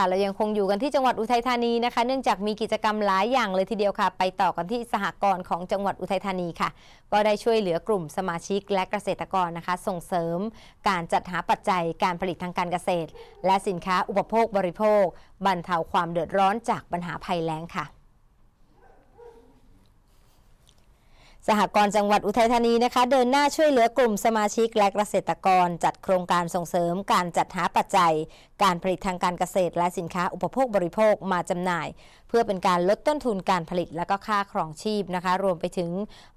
ค่ะเรายังคงอยู่กันที่จังหวัดอุทัยธานีนะคะ เนื่องจากมีกิจกรรมหลายอย่างเลยทีเดียวค่ะ ไปต่อกันที่สหกรณ์ของจังหวัดอุทัยธานีค่ะ ก็ได้ช่วยเหลือกลุ่มสมาชิกและเกษตรกรนะคะ ส่งเสริมการจัดหาปัจจัยการผลิตทางการเกษตร และสินค้าอุปโภคบริโภค บรรเทาความเดือดร้อนจากปัญหาภัยแล้งค่ะสหกรณ์จังหวัดอุทัยธานีนะคะ เดินหน้าช่วยเหลือกลุ่มสมาชิกและเกษตรกร จัดโครงการส่งเสริม การจัดหาปัจจัย การผลิตทางการเกษตรและสินค้าอุปโภคบริโภคมาจำหน่าย เพื่อเป็นการลดต้นทุนการผลิตและก็ค่าครองชีพนะคะ รวมไปถึง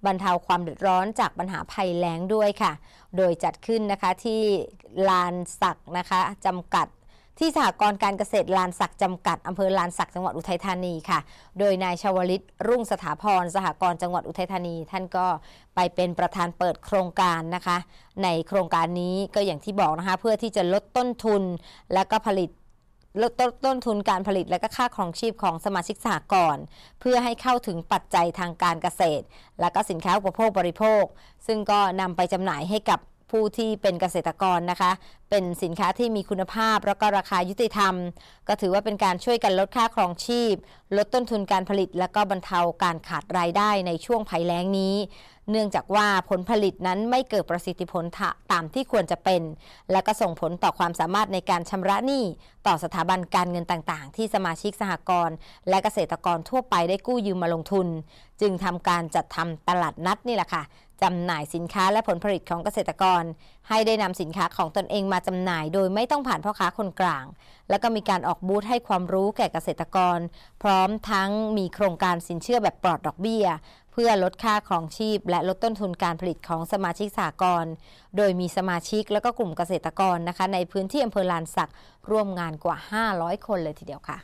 บรรเทาความเดือดร้อนจากปัญหาภัยแล้งด้วยค่ะ โดยจัดขึ้นนะคะที่ลานศักนะคะจำกัดที่สหกรณ์การเกษตรลานสักจำกัดอำเภอลานสักจังหวัดอุทัยธานีค่ะ โดยนายชาวลิตรุ่งสถาพรสหกรณ์จังหวัดอุทัยธานี ท่านก็ไปเป็นประธานเปิดโครงการนะคะ ในโครงการนี้ก็อย่างที่บอกนะคะเพื่อที่จะลดต้นทุนและก็ผลิตลดต้นทุนการผลิตและก็ค่าครองชีพของสมาชิกสหกรณ์เพื่อให้เข้าถึงปัจจัยทางการเกษตร และก็สินค้าอุปโภคบริโภค ซึ่งก็นำไปจำหน่ายให้กับผู้ที่เป็นเกษตรกรนะคะเป็นสินค้าที่มีคุณภาพ และก็ราคายุติธรรม ก็ถือว่าเป็นการช่วยกันลดค่าครองชีพ ลดต้นทุนการผลิตและก็บรรเทาการขาดรายได้ในช่วงภัยแล้งนี้ เนื่องจากว่าผลผลิตนั้นไม่เกิดประสิทธิผลตามที่ควรจะเป็น และก็ส่งผลต่อความสามารถในการชำระหนี้ต่อสถาบันการเงินต่างๆ ที่สมาชิกสหกรณ์และเกษตรกรทั่วไปได้กู้ยืมมาลงทุน จึงทำการจัดทำตลาดนัดนี่แหละค่ะจำหน่ายสินค้าและผลผลิตของเกษตรกร ให้ได้นำสินค้าของตนเองมาจำหน่ายโดยไม่ต้องผ่านพ่อค้าคนกลาง และก็มีการออกบูธให้ความรู้แก่เกษตรกร พร้อมทั้งมีโครงการสินเชื่อแบบปลอดดอกเบี้ย เพื่อลดค่าครองชีพและลดต้นทุนการผลิตของสมาชิกสากลโดยมีสมาชิกและก็กลุ่มเกษตรกรนะคะ ในพื้นที่อำเภอลานสักร่วมงานกว่า 500 คนเลยทีเดียวค่ะ